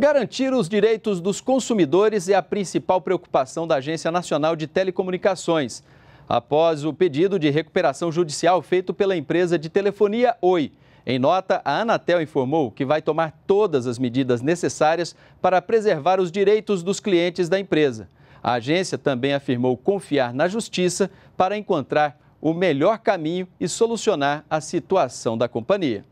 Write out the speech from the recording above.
Garantir os direitos dos consumidores é a principal preocupação da Agência Nacional de Telecomunicações. Após o pedido de recuperação judicial feito pela empresa de telefonia Oi, em nota, a Anatel informou que vai tomar todas as medidas necessárias para preservar os direitos dos clientes da empresa. A agência também afirmou confiar na justiça para encontrar o melhor caminho e solucionar a situação da companhia.